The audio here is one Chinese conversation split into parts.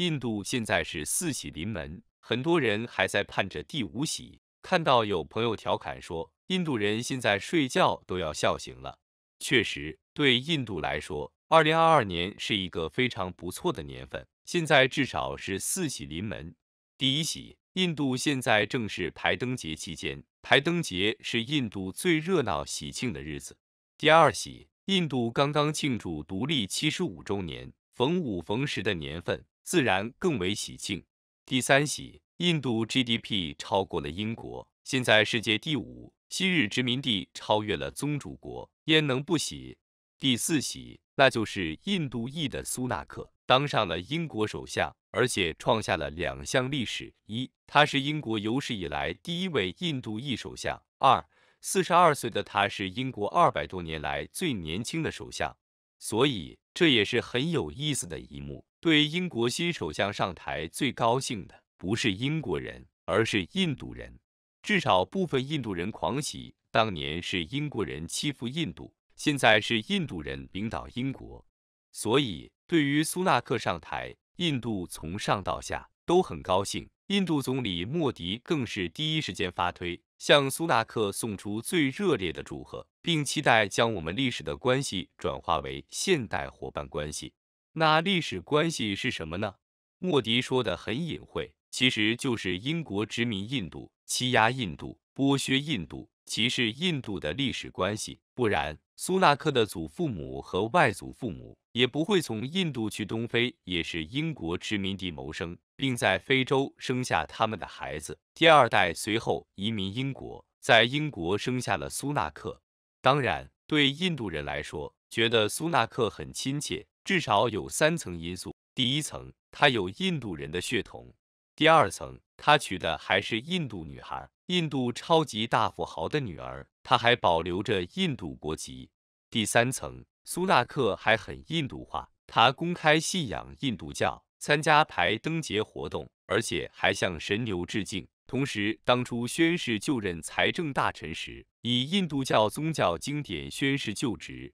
印度现在是四喜临门，很多人还在盼着第五喜。看到有朋友调侃说，印度人现在睡觉都要笑醒了。确实，对印度来说，二零二二年是一个非常不错的年份。现在至少是四喜临门。第一喜，印度现在正是排灯节期间，排灯节是印度最热闹喜庆的日子。第二喜，印度刚刚庆祝独立七十五周年，逢五逢十的年份。自然更为喜庆。第三喜，印度 GDP 超过了英国，现在世界第五，昔日殖民地超越了宗主国，焉能不喜？第四喜，那就是印度裔的苏纳克当上了英国首相，而且创下了两项历史：一，他是英国有史以来第一位印度裔首相；二，四十二岁的他是英国二百多年来最年轻的首相。所以，这也是很有意思的一幕。对英国新首相上台最高兴的不是英国人，而是印度人。至少部分印度人狂喜，当年是英国人欺负印度，现在是印度人领导英国，所以对于苏纳克上台，印度从上到下都很高兴。印度总理莫迪更是第一时间发推，向苏纳克送出最热烈的祝贺，并期待将我们历史的关系转化为现代伙伴关系。那历史关系是什么呢？莫迪说的很隐晦，其实就是英国殖民印度、欺压印度、剥削印度、歧视印度的历史关系。不然，苏纳克的祖父母和外祖父母也不会从印度去东非，也是英国殖民地谋生，并在非洲生下他们的孩子。第二代随后移民英国，在英国生下了苏纳克。当然，对印度人来说，觉得苏纳克很亲切。至少有三层因素。第一层，他有印度人的血统；第二层，他娶的还是印度女孩，印度超级大富豪的女儿，他还保留着印度国籍。第三层，苏纳克还很印度化，他公开信仰印度教，参加排灯节活动，而且还向神牛致敬。同时，当初宣誓就任财政大臣时，以印度教宗教经典宣誓就职。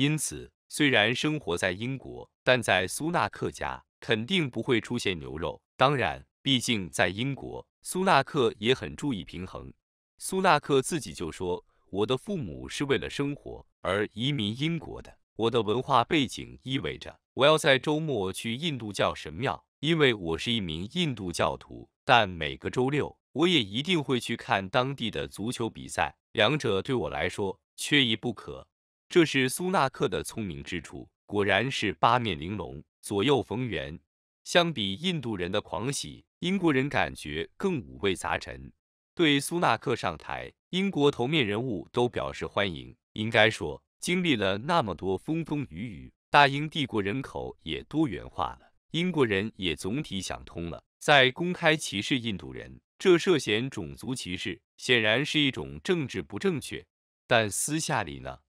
因此，虽然生活在英国，但在苏纳克家肯定不会出现牛肉。当然，毕竟在英国，苏纳克也很注意平衡。苏纳克自己就说：“我的父母是为了生活而移民英国的。我的文化背景意味着我要在周末去印度教神庙，因为我是一名印度教徒。但每个周六，我也一定会去看当地的足球比赛。两者对我来说缺一不可。”这是苏纳克的聪明之处，果然是八面玲珑，左右逢源。相比印度人的狂喜，英国人感觉更五味杂陈。对苏纳克上台，英国头面人物都表示欢迎。应该说，经历了那么多风风雨雨，大英帝国人口也多元化了，英国人也总体想通了，在公开歧视印度人，这涉嫌种族歧视，显然是一种政治不正确。但私下里呢？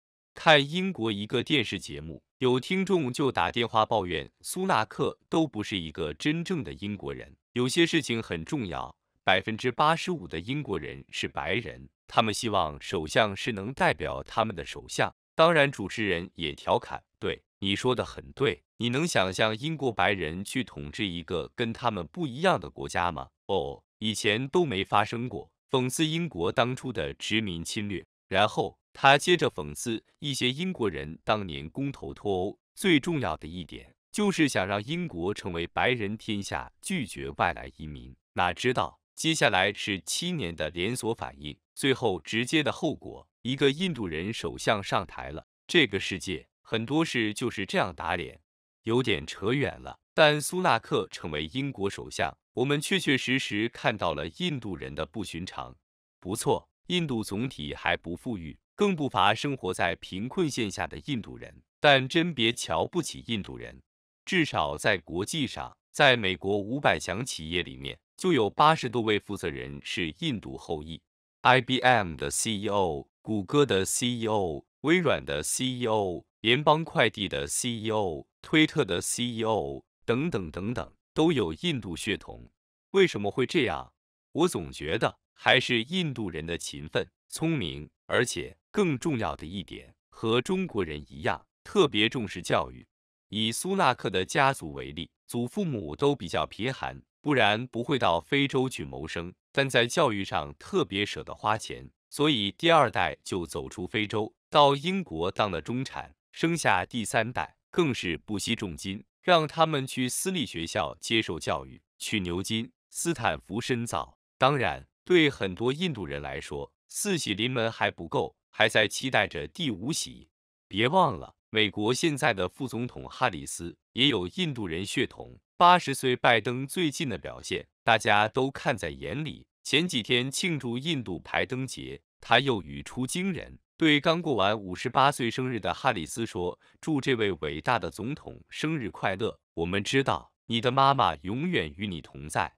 看英国一个电视节目，有听众就打电话抱怨，苏纳克都不是一个真正的英国人。有些事情很重要，百分之八十五的英国人是白人，他们希望首相是能代表他们的首相。当然，主持人也调侃，对你说的很对，你能想象英国白人去统治一个跟他们不一样的国家吗？哦，以前都没发生过，讽刺英国当初的殖民侵略。然后。他接着讽刺一些英国人，当年公投脱欧最重要的一点就是想让英国成为白人天下，拒绝外来移民。哪知道接下来是七年的连锁反应，最后直接的后果，一个印度人首相上台了。这个世界很多事就是这样打脸，有点扯远了。但苏纳克成为英国首相，我们确确实实看到了印度人的不寻常。不错，印度总体还不富裕。更不乏生活在贫困线下的印度人，但真别瞧不起印度人，至少在国际上，在美国五百强企业里面，就有八十多位负责人是印度后裔，IBM 的 CEO、谷歌的 CEO、微软的 CEO、联邦快递的 CEO、推特的 CEO 等等等等，都有印度血统。为什么会这样？我总觉得还是印度人的勤奋、聪明。而且更重要的一点，和中国人一样，特别重视教育。以苏纳克的家族为例，祖父母都比较贫寒，不然不会到非洲去谋生，但在教育上特别舍得花钱，所以第二代就走出非洲，到英国当了中产，生下第三代更是不惜重金，让他们去私立学校接受教育，去牛津、斯坦福深造。当然，对很多印度人来说。四喜临门还不够，还在期待着第五喜。别忘了，美国现在的副总统哈里斯也有印度人血统。八十岁拜登最近的表现，大家都看在眼里。前几天庆祝印度排灯节，他又语出惊人，对刚过完五十八岁生日的哈里斯说：“祝这位伟大的总统生日快乐！我们知道你的妈妈永远与你同在。”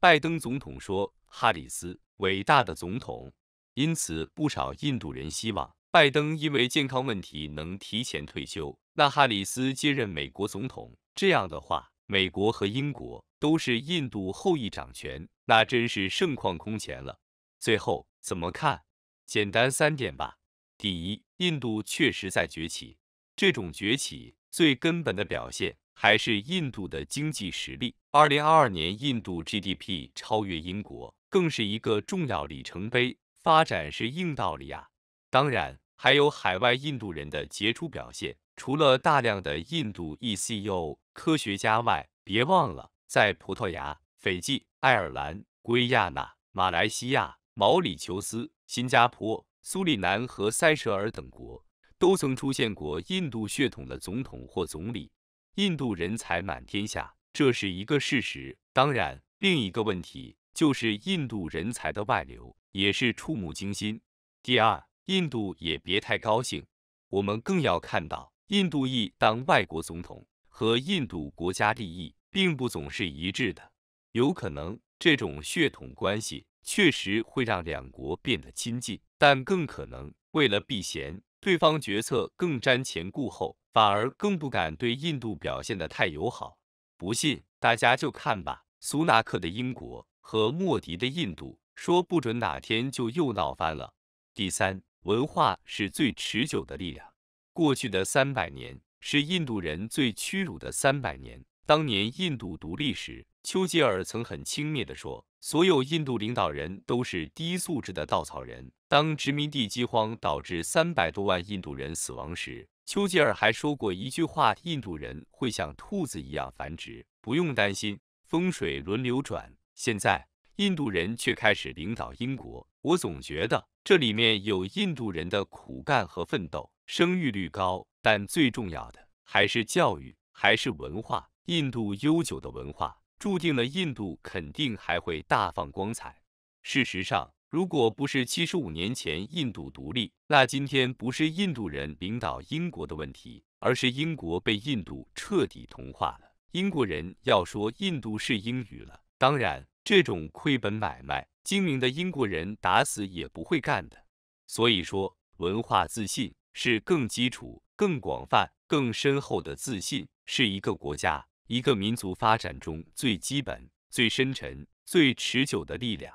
拜登总统说：“哈里斯，伟大的总统。”因此，不少印度人希望拜登因为健康问题能提前退休，那哈里斯接任美国总统。这样的话，美国和英国都是印度后裔掌权，那真是盛况空前了。最后，怎么看？简单三点吧。第一，印度确实在崛起，这种崛起最根本的表现还是印度的经济实力。二零二二年，印度 GDP 超越英国，更是一个重要里程碑。发展是硬道理啊！当然，还有海外印度人的杰出表现。除了大量的印度 E C O 科学家外，别忘了在葡萄牙、斐济、爱尔兰、圭亚那、马来西亚、毛里求斯、新加坡、苏里南和塞舌尔等国，都曾出现过印度血统的总统或总理。印度人才满天下，这是一个事实。当然，另一个问题就是印度人才的外流。也是触目惊心。第二，印度也别太高兴，我们更要看到，印度裔当外国总统和印度国家利益并不总是一致的。有可能这种血统关系确实会让两国变得亲近，但更可能为了避嫌，对方决策更瞻前顾后，反而更不敢对印度表现的太友好。不信，大家就看吧，苏纳克的英国和莫迪的印度。说不准哪天就又闹翻了。第三，文化是最持久的力量。过去的三百年是印度人最屈辱的三百年。当年印度独立时，丘吉尔曾很轻蔑地说：“所有印度领导人都是低素质的稻草人。”当殖民地饥荒导致三百多万印度人死亡时，丘吉尔还说过一句话：“印度人会像兔子一样繁殖，不用担心，风水轮流转。”现在。印度人却开始领导英国，我总觉得这里面有印度人的苦干和奋斗。生育率高，但最重要的还是教育，还是文化。印度悠久的文化，注定了印度肯定还会大放光彩。事实上，如果不是七十五年前印度独立，那今天不是印度人领导英国的问题，而是英国被印度彻底同化了。英国人要说印度式英语了，当然。这种亏本买卖，精明的英国人打死也不会干的。所以说，文化自信是更基础、更广泛、更深厚的自信，是一个国家、一个民族发展中最基本、最深沉、最持久的力量。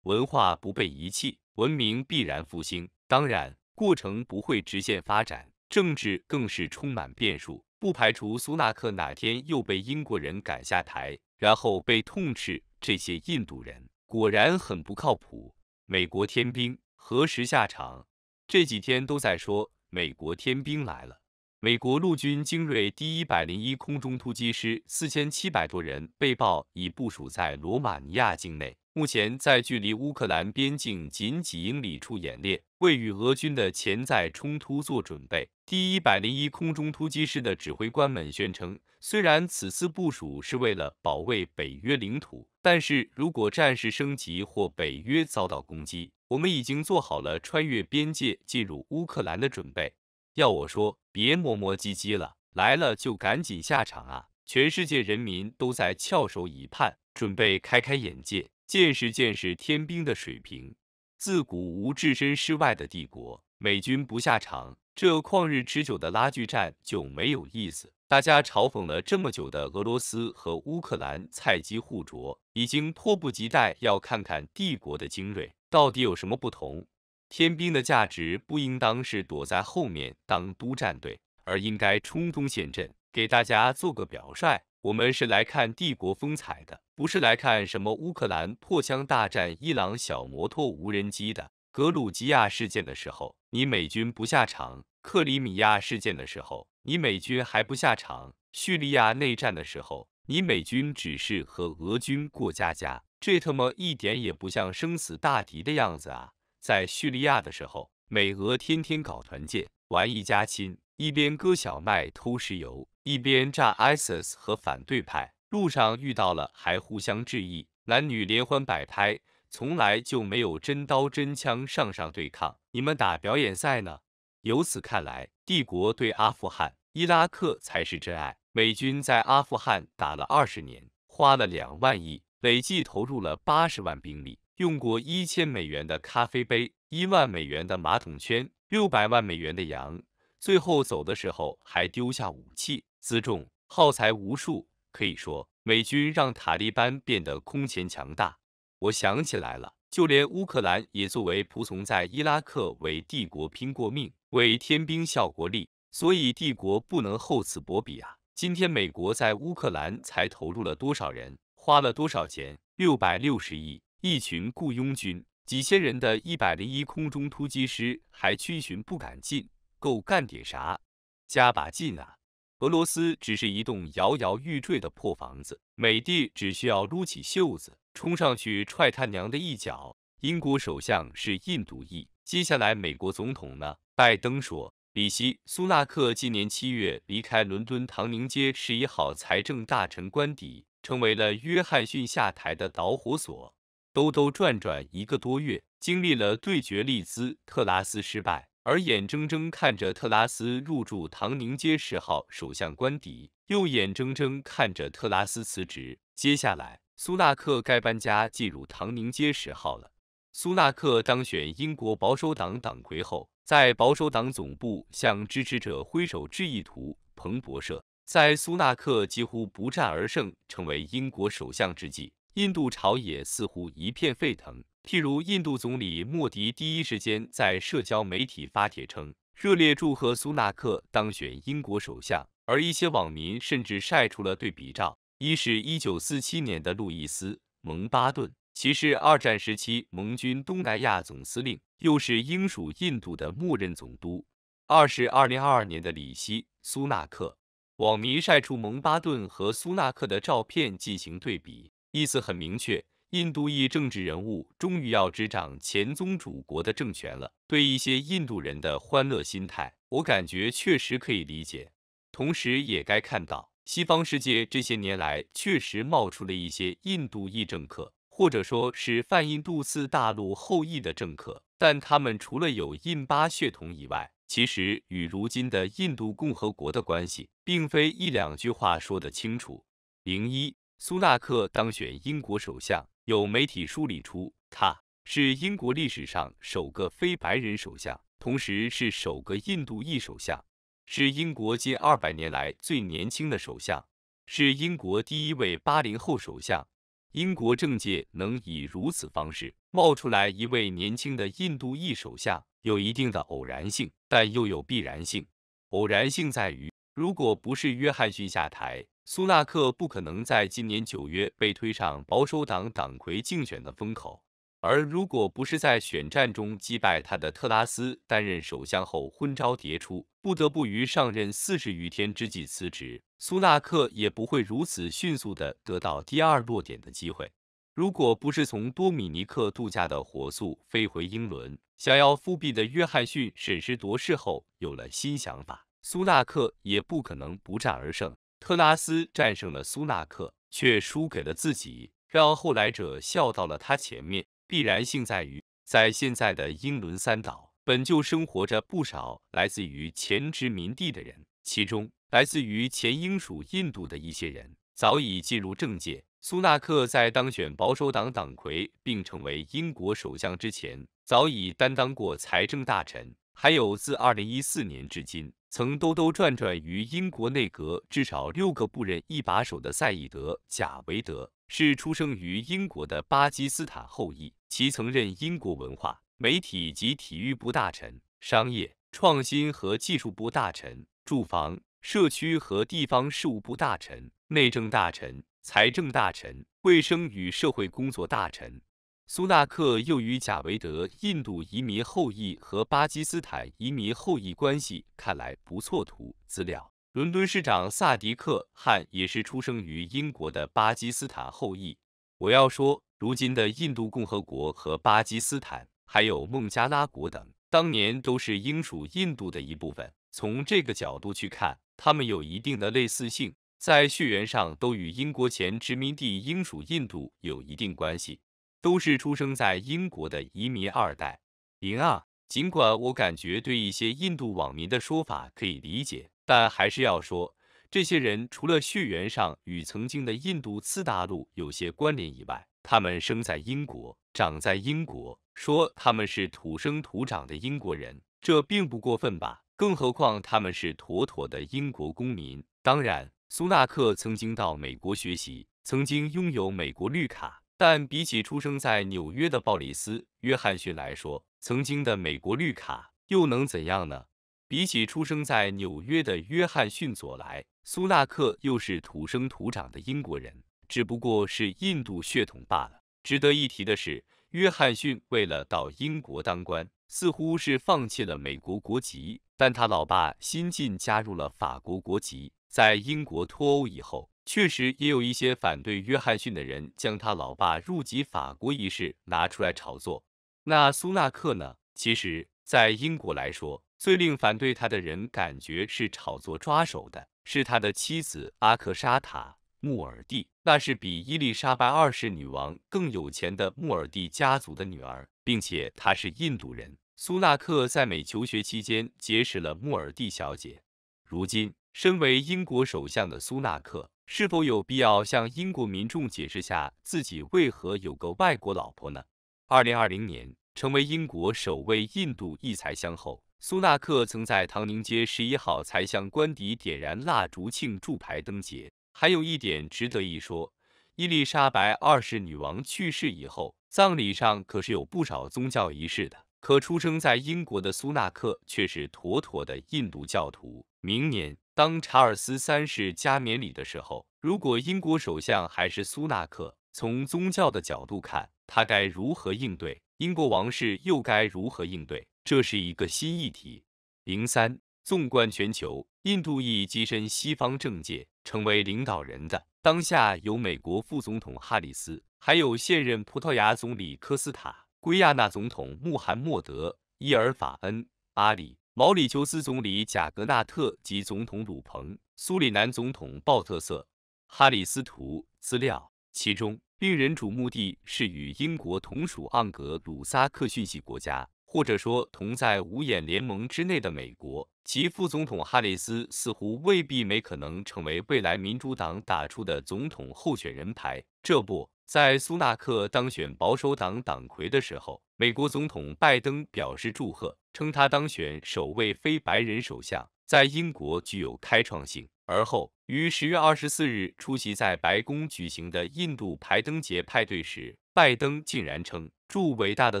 文化不被遗弃，文明必然复兴。当然，过程不会直线发展，政治更是充满变数，不排除苏纳克哪天又被英国人赶下台，然后被痛斥。这些印度人果然很不靠谱。美国天兵何时下场？这几天都在说美国天兵来了。美国陆军精锐第一百零一空中突击师四千七百多人被曝已部署在罗马尼亚境内，目前在距离乌克兰边境仅几英里处演练，为与俄军的潜在冲突做准备。第一百零一空中突击师的指挥官们宣称，虽然此次部署是为了保卫北约领土。但是如果战事升级或北约遭到攻击，我们已经做好了穿越边界进入乌克兰的准备。要我说，别磨磨唧唧了，来了就赶紧下场啊！全世界人民都在翘首以盼，准备开开眼界，见识见识天兵的水平。自古无置身事外的帝国。美军不下场，这旷日持久的拉锯战就没有意思。大家嘲讽了这么久的俄罗斯和乌克兰菜鸡互啄，已经迫不及待要看看帝国的精锐到底有什么不同。天兵的价值不应当是躲在后面当督战队，而应该冲锋陷阵，给大家做个表率。我们是来看帝国风采的，不是来看什么乌克兰破枪大战伊朗小摩托无人机的。格鲁吉亚事件的时候。你美军不下场克里米亚事件的时候，你美军还不下场叙利亚内战的时候，你美军只是和俄军过家家，这他妈一点也不像生死大敌的样子啊！在叙利亚的时候，美俄天天搞团建，玩一家亲，一边割小麦偷石油，一边炸 ISIS 和反对派，路上遇到了还互相致意，男女联欢摆拍。从来就没有真刀真枪上上对抗，你们打表演赛呢？由此看来，帝国对阿富汗、伊拉克才是真爱。美军在阿富汗打了二十年，花了两万亿，累计投入了八十万兵力，用过一千美元的咖啡杯，一万美元的马桶圈，六百万美元的羊，最后走的时候还丢下武器、辎重、耗材无数。可以说，美军让塔利班变得空前强大。我想起来了，就连乌克兰也作为仆从在伊拉克为帝国拼过命，为天兵效过力，所以帝国不能厚此薄彼啊！今天美国在乌克兰才投入了多少人，花了多少钱？六百六十亿，一群雇佣军，几千人的一百零一空中突击师还军训不敢进，够干点啥？加把劲啊！俄罗斯只是一栋摇摇欲坠的破房子，美帝只需要撸起袖子。冲上去踹他娘的一脚！英国首相是印度裔，接下来美国总统呢？拜登说，里希苏纳克今年七月离开伦敦唐宁街十一号财政大臣官邸，成为了约翰逊下台的导火索。兜兜转转一个多月，经历了对决利兹特拉斯失败，而眼睁睁看着特拉斯入住唐宁街十号首相官邸，又眼睁睁看着特拉斯辞职，接下来。苏纳克该搬家进入唐宁街十号了。苏纳克当选英国保守党党魁后，在保守党总部向支持者挥手致意图。彭博社在苏纳克几乎不战而胜成为英国首相之际，印度朝野似乎一片沸腾。譬如，印度总理莫迪第一时间在社交媒体发帖称，热烈祝贺苏纳克当选英国首相，而一些网民甚至晒出了对比照。一是1947年的路易斯·蒙巴顿，其是二战时期盟军东南亚总司令，又是英属印度的默认总督；二是2022年的里希·苏纳克。网民晒出蒙巴顿和苏纳克的照片进行对比，意思很明确：印度裔政治人物终于要执掌前宗主国的政权了。对一些印度人的欢乐心态，我感觉确实可以理解，同时也该看到。西方世界这些年来确实冒出了一些印度裔政客，或者说是泛印度次大陆后裔的政客，但他们除了有印巴血统以外，其实与如今的印度共和国的关系，并非一两句话说得清楚。零一，苏纳克当选英国首相，有媒体梳理出，他是英国历史上首个非白人首相，同时是首个印度裔首相。是英国近二百年来最年轻的首相，是英国第一位八零后首相。英国政界能以如此方式冒出来一位年轻的印度裔首相，有一定的偶然性，但又有必然性。偶然性在于，如果不是约翰逊下台，苏纳克不可能在今年九月被推上保守党党魁竞选的风口；而如果不是在选战中击败他的特拉斯担任首相后昏招迭出。不得不于上任四十余天之际辞职，苏纳克也不会如此迅速地得到第二落点的机会。如果不是从多米尼克度假的火速飞回英伦，想要复辟的约翰逊审时度势后有了新想法，苏纳克也不可能不战而胜。特拉斯战胜了苏纳克，却输给了自己，让后来者笑到了他前面。必然性在于，在现在的英伦三岛。本就生活着不少来自于前殖民地的人，其中来自于前英属印度的一些人早已进入政界。苏纳克在当选保守党党魁并成为英国首相之前，早已担当过财政大臣。还有自2014年至今，曾兜兜转转于英国内阁至少六个部任一把手的赛义德·贾维德，是出生于英国的巴基斯坦后裔，其曾任英国文化。媒体及体育部大臣、商业创新和技术部大臣、住房社区和地方事务部大臣、内政大臣、财政大臣、卫生与社会工作大臣。苏纳克又与贾维德（印度移民后裔和巴基斯坦移民后裔关系）看来不错。图资料：伦敦市长萨迪克汗也是出生于英国的巴基斯坦后裔。我要说，如今的印度共和国和巴基斯坦。还有孟加拉国等，当年都是英属印度的一部分。从这个角度去看，他们有一定的类似性，在血缘上都与英国前殖民地英属印度有一定关系，都是出生在英国的移民二代。零二，尽管我感觉对一些印度网民的说法可以理解，但还是要说。这些人除了血缘上与曾经的印度次大陆有些关联以外，他们生在英国，长在英国，说他们是土生土长的英国人，这并不过分吧？更何况他们是妥妥的英国公民。当然，苏纳克曾经到美国学习，曾经拥有美国绿卡，但比起出生在纽约的鲍里斯·约翰逊来说，曾经的美国绿卡又能怎样呢？比起出生在纽约的约翰逊，佐莱，苏纳克又是土生土长的英国人，只不过是印度血统罢了。值得一提的是，约翰逊为了到英国当官，似乎是放弃了美国国籍，但他老爸新晋加入了法国国籍。在英国脱欧以后，确实也有一些反对约翰逊的人将他老爸入籍法国一事拿出来炒作。那苏纳克呢？其实，在英国来说，最令反对他的人感觉是炒作抓手的是他的妻子阿克沙塔·穆尔蒂，那是比伊丽莎白二世女王更有钱的穆尔蒂家族的女儿，并且她是印度人。苏纳克在美求学期间结识了穆尔蒂小姐，如今身为英国首相的苏纳克，是否有必要向英国民众解释下自己为何有个外国老婆呢？二零二零年成为英国首位印度裔财相后。苏纳克曾在唐宁街11号才向官邸点燃蜡烛庆祝牌灯节。还有一点值得一说，伊丽莎白二世女王去世以后，葬礼上可是有不少宗教仪式的。可出生在英国的苏纳克却是妥妥的印度教徒。明年当查尔斯三世加冕礼的时候，如果英国首相还是苏纳克，从宗教的角度看，他该如何应对？英国王室又该如何应对？这是一个新议题。零三，纵观全球，印度裔跻身西方政界，成为领导人的当下有美国副总统哈里斯，还有现任葡萄牙总理科斯塔、圭亚那总统穆罕默德·伊尔法恩·阿里、毛里求斯总理贾格纳特及总统鲁蓬、苏里南总统鲍特瑟。哈里斯图资料，其中。令人瞩目的是，与英国同属盎格鲁撒克逊系国家，或者说同在五眼联盟之内的美国，其副总统哈里斯似乎未必没可能成为未来民主党打出的总统候选人牌。这不在苏纳克当选保守党党魁的时候，美国总统拜登表示祝贺，称他当选首位非白人首相，在英国具有开创性。而后，于十月二十四日出席在白宫举行的印度排灯节派对时，拜登竟然称祝伟大的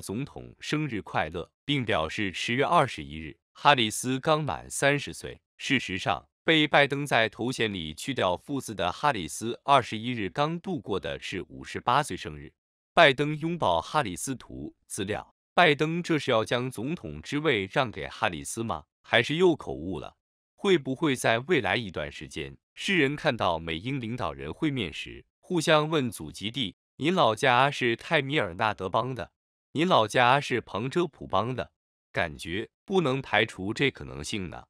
总统生日快乐，并表示十月二十一日哈里斯刚满三十岁。事实上，被拜登在头衔里去掉“副”字的哈里斯，二十一日刚度过的是五十八岁生日。拜登拥抱哈里斯图资料。拜登这是要将总统之位让给哈里斯吗？还是又口误了？会不会在未来一段时间，世人看到美英领导人会面时，互相问祖籍地：“您老家是泰米尔纳德邦的，您老家是彭遮普邦的？”感觉不能排除这可能性呢？